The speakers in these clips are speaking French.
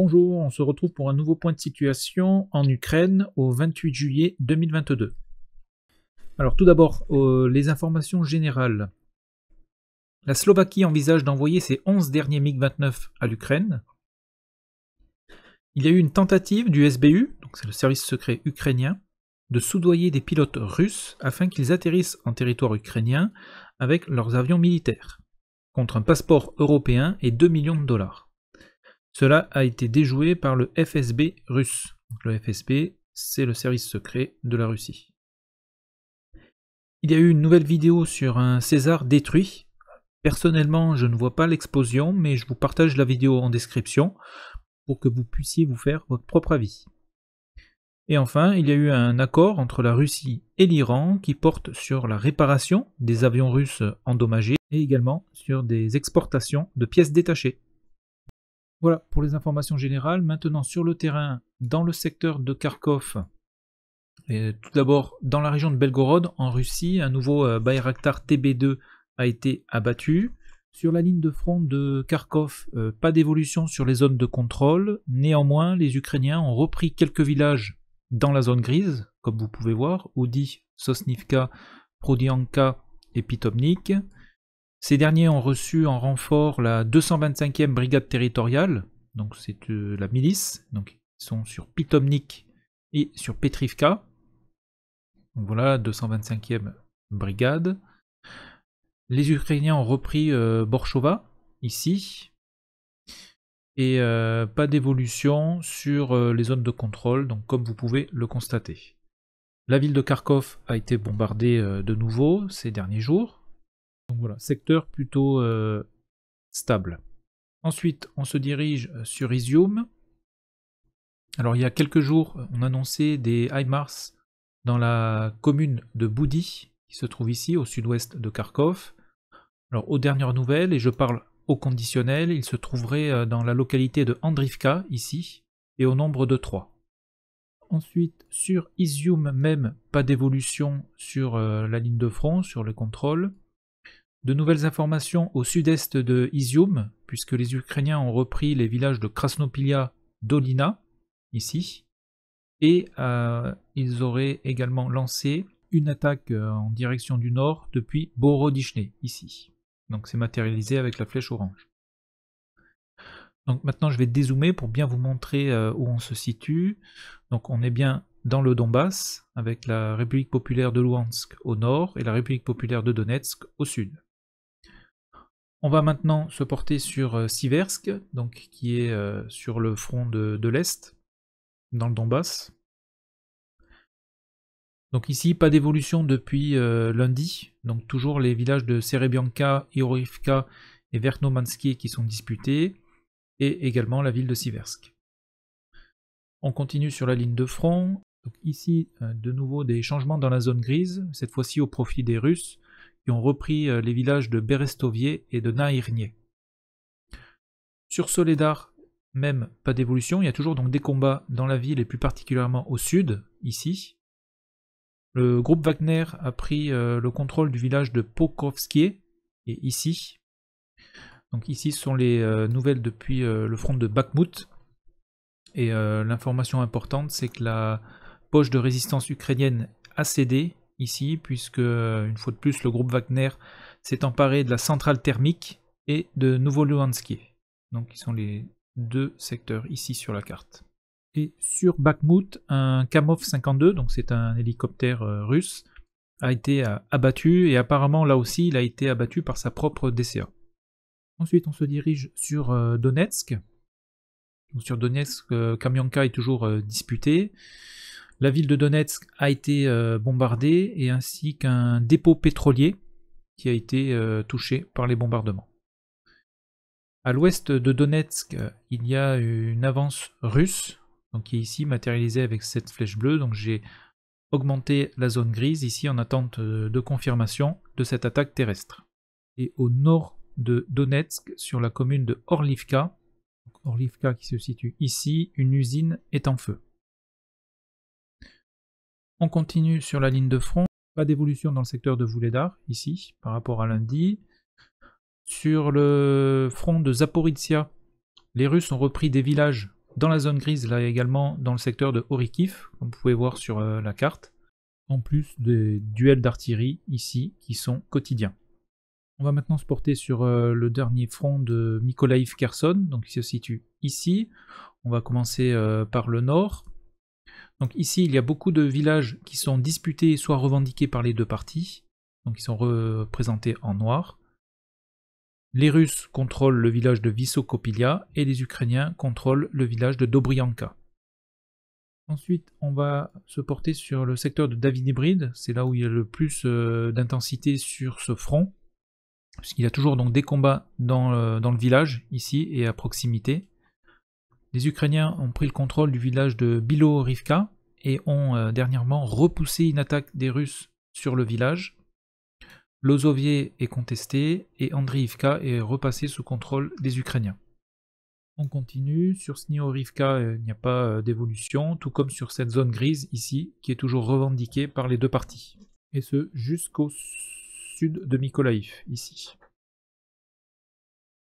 Bonjour, on se retrouve pour un nouveau point de situation en Ukraine au 28 juillet 2022. Alors tout d'abord, euh, les informations générales. La Slovaquie envisage d'envoyer ses 11 derniers MiG-29 à l'Ukraine. Il y a eu une tentative du SBU, donc c'est le service secret ukrainien, de soudoyer des pilotes russes afin qu'ils atterrissent en territoire ukrainien avec leurs avions militaires, contre un passeport européen et 2 millions de dollars. Cela a été déjoué par le FSB russe. le FSB, c'est le service secret de la Russie. Il y a eu une nouvelle vidéo sur un César détruit. Personnellement, je ne vois pas l'explosion, mais je vous partage la vidéo en description pour que vous puissiez vous faire votre propre avis. Et enfin, il y a eu un accord entre la Russie et l'Iran qui porte sur la réparation des avions russes endommagés et également sur des exportations de pièces détachées. Voilà pour les informations générales. Maintenant sur le terrain, dans le secteur de Kharkov, et tout d'abord dans la région de Belgorod, en Russie, un nouveau euh, Bayraktar TB2 a été abattu. Sur la ligne de front de Kharkov, euh, pas d'évolution sur les zones de contrôle. Néanmoins, les Ukrainiens ont repris quelques villages dans la zone grise, comme vous pouvez voir, Oudi, Sosnivka, Prodianka et Pitomnik. Ces derniers ont reçu en renfort la 225e brigade territoriale, donc c'est euh, la milice, donc ils sont sur Pitomnik et sur Petrivka. Donc voilà, 225e brigade. Les Ukrainiens ont repris Borshova, euh, Borchova, ici, et euh, pas d'évolution sur les zones de contrôle, donc comme vous pouvez le constater. La ville de Kharkov a été bombardée de nouveau ces derniers jours. Donc voilà, secteur plutôt euh, stable. Ensuite, on se dirige euh, sur Isium. Alors il y a quelques jours, on annonçait des IMARS dans la commune de Boudi, qui se trouve ici au sud-ouest de Kharkov. Alors aux dernières nouvelles, et je parle au conditionnel, il se trouverait euh, dans la localité de Andrivka, ici, et au nombre de 3. Ensuite, sur Izium même, pas d'évolution sur la ligne de front, sur le contrôle. De nouvelles informations au sud-est de Izium, puisque les Ukrainiens ont repris les villages de Krasnopilia, Dolina, ici, et euh, ils auraient également lancé une attaque euh, en direction du nord depuis Borodichne, ici. Donc c'est matérialisé avec la flèche orange. Donc maintenant je vais dézoomer pour bien vous montrer euh, où on se situe. Donc on est bien dans le Donbass, avec la République populaire de Luhansk au nord et la République populaire de Donetsk au sud. On va maintenant se porter sur euh, Siversk, donc qui est euh, sur le front de, l'Est, dans le Donbass. Donc ici, pas d'évolution depuis euh, lundi. Donc toujours les villages de Serebianka, Iorivka et Vernomansky qui sont disputés, et également la ville de Siversk. On continue sur la ligne de front. Donc ici, de nouveau des changements dans la zone grise, cette fois-ci au profit des Russes qui ont repris euh, les villages de Berestovier et de Nairnie. Sur Soledar, même pas d'évolution, il y a toujours donc des combats dans la ville et plus particulièrement au sud, ici. Le groupe Wagner a pris euh, le contrôle du village de Pokrovskie, et ici. Donc ici sont les euh, nouvelles depuis le front de Bakhmut. Et l'information importante, c'est que la poche de résistance ukrainienne a cédé ici, puisque, une fois de plus, le groupe Wagner s'est emparé de la centrale thermique et de novo Donc, qui sont les deux secteurs ici sur la carte. Et sur Bakhmut, un Kamov 52, donc c'est un hélicoptère euh, russe, a été euh, abattu et apparemment là aussi il a été abattu par sa propre DCA. Ensuite, on se dirige sur euh, Donetsk. Donc sur Donetsk, Kamyanka est toujours disputé. La ville de Donetsk a été euh, bombardée et ainsi qu'un dépôt pétrolier qui a été euh, touché par les bombardements. À l'ouest de Donetsk, euh, il y a une avance russe, donc qui est ici matérialisée avec cette flèche bleue. Donc j'ai augmenté la zone grise ici en attente de confirmation de cette attaque terrestre. Et au nord de Donetsk, sur la commune de Orlivka, Orlivka qui se situe ici, une usine est en feu. On continue sur la ligne de front. Pas d'évolution dans le secteur de Vouledar ici, par rapport à lundi. Sur le front de Zaporizhia, les Russes ont repris des villages dans la zone grise, là également dans le secteur de Orikif, comme vous pouvez voir sur euh, la carte, en plus des duels d'artillerie ici qui sont quotidiens. On va maintenant se porter sur euh, le dernier front de Mykolaïv kerson donc qui se situe ici. On va commencer euh, par le nord. Donc ici, il y a beaucoup de villages qui sont disputés, soit revendiqués par les deux parties. Donc ils sont représentés en noir. Les Russes contrôlent le village de Visokopilia et les Ukrainiens contrôlent le village de Dobrianka. Ensuite, on va se porter sur le secteur de David C'est là où il y a le plus euh, d'intensité sur ce front. Puisqu'il y a toujours donc des combats dans, dans le village, ici et à proximité. Les Ukrainiens ont pris le contrôle du village de bilo et ont euh, dernièrement repoussé une attaque des Russes sur le village. Lozovier est contesté et Andriivka est repassé sous contrôle des Ukrainiens. On continue, sur Sniorivka, euh, il n'y a pas euh, d'évolution, tout comme sur cette zone grise ici, qui est toujours revendiquée par les deux parties. Et ce jusqu'au sud de Mykolaïv, ici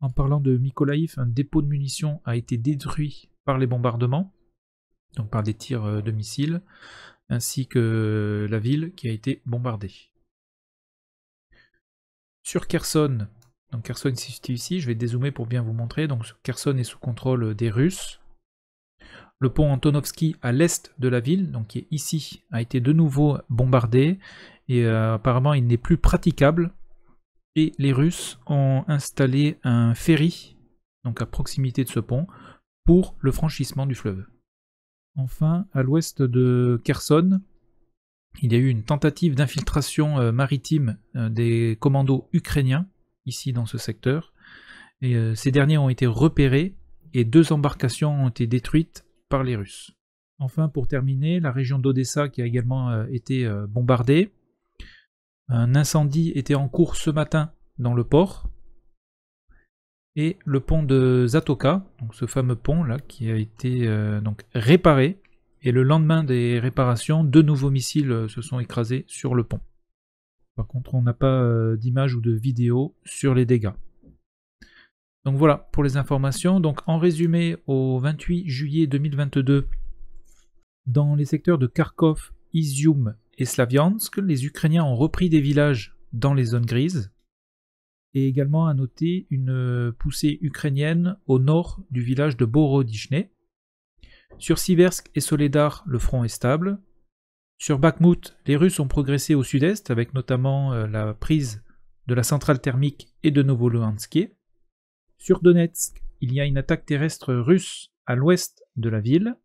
en parlant de Mykolaïf, un dépôt de munitions a été détruit par les bombardements, donc par des tirs euh, de missiles, ainsi que la ville qui a été bombardée. Sur Kherson, donc Kherson se ici, je vais dézoomer pour bien vous montrer. Donc Kherson est sous contrôle euh, des Russes. Le pont Antonovski à l'est de la ville, donc qui est ici, a été de nouveau bombardé et euh, apparemment il n'est plus praticable et les Russes ont installé un ferry, donc à proximité de ce pont, pour le franchissement du fleuve. Enfin, à l'ouest de Kherson, il y a eu une tentative d'infiltration euh, maritime euh, des commandos ukrainiens, ici dans ce secteur. Et euh, ces derniers ont été repérés et deux embarcations ont été détruites par les Russes. Enfin, pour terminer, la région d'Odessa qui a également été bombardée. Un incendie était en cours ce matin dans le port. Et le pont de Zatoka, donc ce fameux pont là qui a été euh, donc réparé. Et le lendemain des réparations, deux nouveaux missiles euh, se sont écrasés sur le pont. Par contre, on n'a pas euh, d'image ou de vidéo sur les dégâts. Donc voilà pour les informations. Donc en résumé, au 28 juillet 2022, dans les secteurs de Kharkov, Izium, et les Ukrainiens ont repris des villages dans les zones grises. Et également à noter une euh, poussée ukrainienne au nord du village de Borodichne. Sur Siversk et Soledar, le front est stable. Sur Bakhmut, les Russes ont progressé au sud-est avec notamment euh, la prise de la centrale thermique et de Novolouhansk. Sur Donetsk, il y a une attaque terrestre russe à l'ouest de la ville.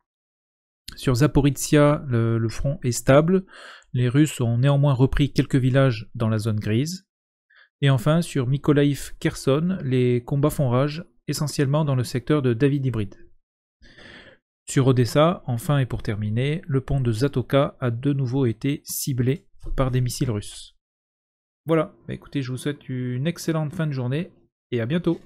Sur Zaporizhia, le, front est stable. Les Russes ont néanmoins repris quelques villages dans la zone grise. Et enfin, sur Mykolaïv Kherson, les combats font rage, essentiellement dans le secteur de David hybrid Sur Odessa, enfin et pour terminer, le pont de Zatoka a de nouveau été ciblé par des missiles russes. Voilà, bah, écoutez, je vous souhaite une excellente fin de journée et à bientôt